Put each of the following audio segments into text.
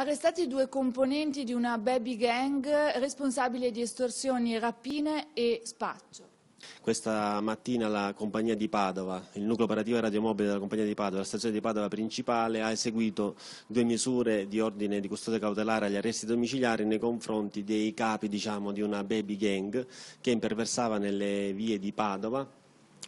Arrestati due componenti di una baby gang responsabile di estorsioni, rapine e spaccio. Questa mattina la compagnia di Padova, il nucleo operativo radiomobile della compagnia di Padova, la stazione di Padova principale, ha eseguito due misure di ordine di custodia cautelare agli arresti domiciliari nei confronti dei capi diciamo, di una baby gang che imperversava nelle vie di Padova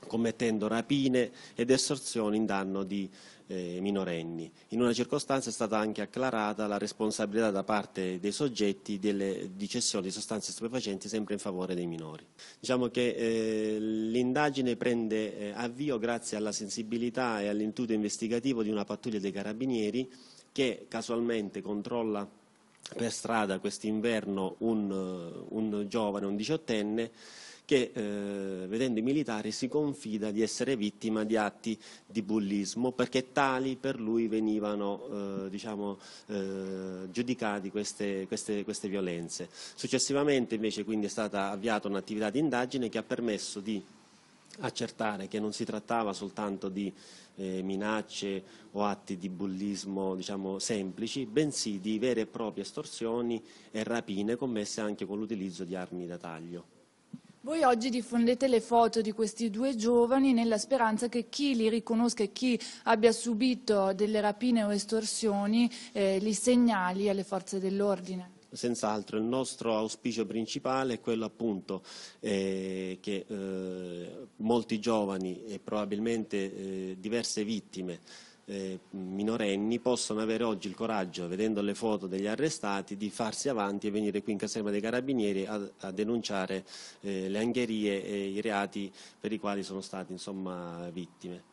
commettendo rapine ed estorsioni in danno di eh, minorenni. In una circostanza è stata anche acclarata la responsabilità da parte dei soggetti delle, di cessione di sostanze stupefacenti sempre in favore dei minori. Diciamo che eh, l'indagine prende eh, avvio grazie alla sensibilità e all'intuito investigativo di una pattuglia dei carabinieri che casualmente controlla per strada quest'inverno un, eh, un giovane, un diciottenne, che eh, vedendo i militari si confida di essere vittima di atti di bullismo perché tali per lui venivano eh, diciamo, eh, giudicati queste, queste, queste, violenze. Successivamente invece quindi è stata avviata un'attività di indagine che ha permesso di accertare che non si trattava soltanto di eh, minacce o atti di bullismo diciamo, semplici, bensì di vere e proprie estorsioni e rapine commesse anche con l'utilizzo di armi da taglio. Voi oggi diffondete le foto di questi due giovani nella speranza che chi li riconosca e chi abbia subito delle rapine o estorsioni eh, li segnali alle forze dell'ordine. Senz'altro il nostro auspicio principale è quello appunto eh, che eh, molti giovani e probabilmente eh, diverse vittime eh, minorenni possono avere oggi il coraggio, vedendo le foto degli arrestati, di farsi avanti e venire qui in caserma dei carabinieri a, a denunciare eh, le angherie e i reati per i quali sono stati insomma, vittime.